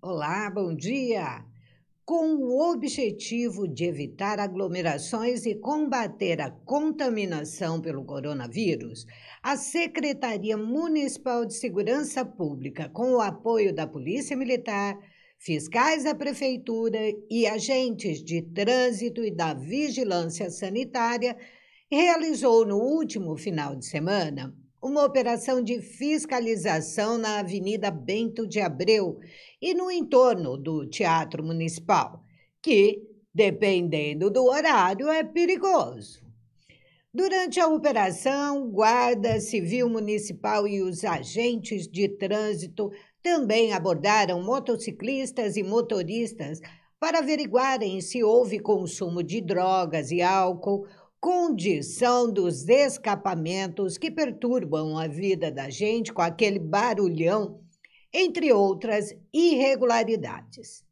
Olá, bom dia! Com o objetivo de evitar aglomerações e combater a contaminação pelo coronavírus, a Secretaria Municipal de Segurança Pública, com o apoio da Polícia Militar, fiscais da Prefeitura e agentes de trânsito e da vigilância sanitária, realizou no último final de semana uma operação de fiscalização na Avenida Bento de Abreu e no entorno do Teatro Municipal, que, dependendo do horário, é perigoso. Durante a operação, Guarda Civil Municipal e os agentes de trânsito também abordaram motociclistas e motoristas para averiguarem se houve consumo de drogas e álcool condição dos escapamentos que perturbam a vida da gente com aquele barulhão, entre outras irregularidades.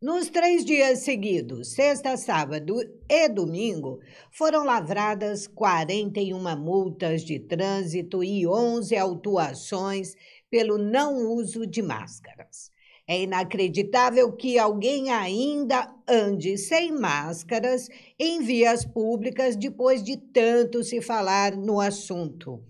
Nos três dias seguidos, sexta, sábado e domingo, foram lavradas 41 multas de trânsito e 11 autuações pelo não uso de máscaras. É inacreditável que alguém ainda ande sem máscaras em vias públicas depois de tanto se falar no assunto.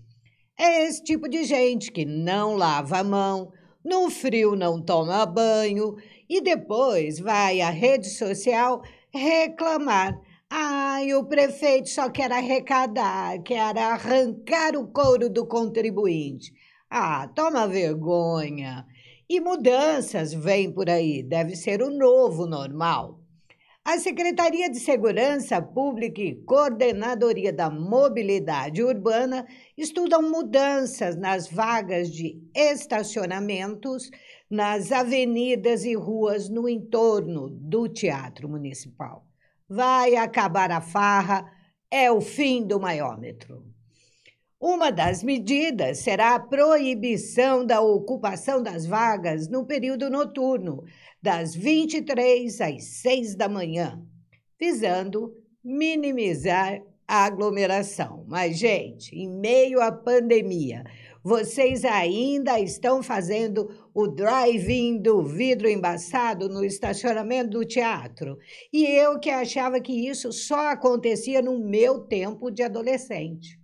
É esse tipo de gente que não lava a mão, no frio não toma banho e depois vai à rede social reclamar. Ai, o prefeito só quer arrecadar, quer arrancar o couro do contribuinte. Ah, toma vergonha. E mudanças vêm por aí, deve ser o novo normal. A Secretaria de Segurança Pública e Coordenadoria da Mobilidade Urbana estudam mudanças nas vagas de estacionamentos nas avenidas e ruas no entorno do Teatro Municipal. Vai acabar a farra, é o fim do maiômetro. Uma das medidas será a proibição da ocupação das vagas no período noturno, das 23 às 6 da manhã, visando minimizar a aglomeração. Mas, gente, em meio à pandemia, vocês ainda estão fazendo o drive-in do vidro embaçado no estacionamento do teatro. E eu que achava que isso só acontecia no meu tempo de adolescente.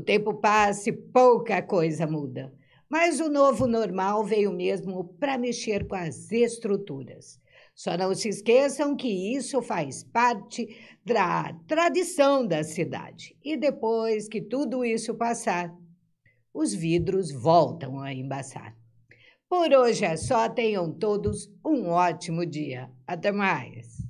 O tempo passa e pouca coisa muda. Mas o novo normal veio mesmo para mexer com as estruturas. Só não se esqueçam que isso faz parte da tradição da cidade. E depois que tudo isso passar, os vidros voltam a embaçar. Por hoje é só, tenham todos um ótimo dia. Até mais!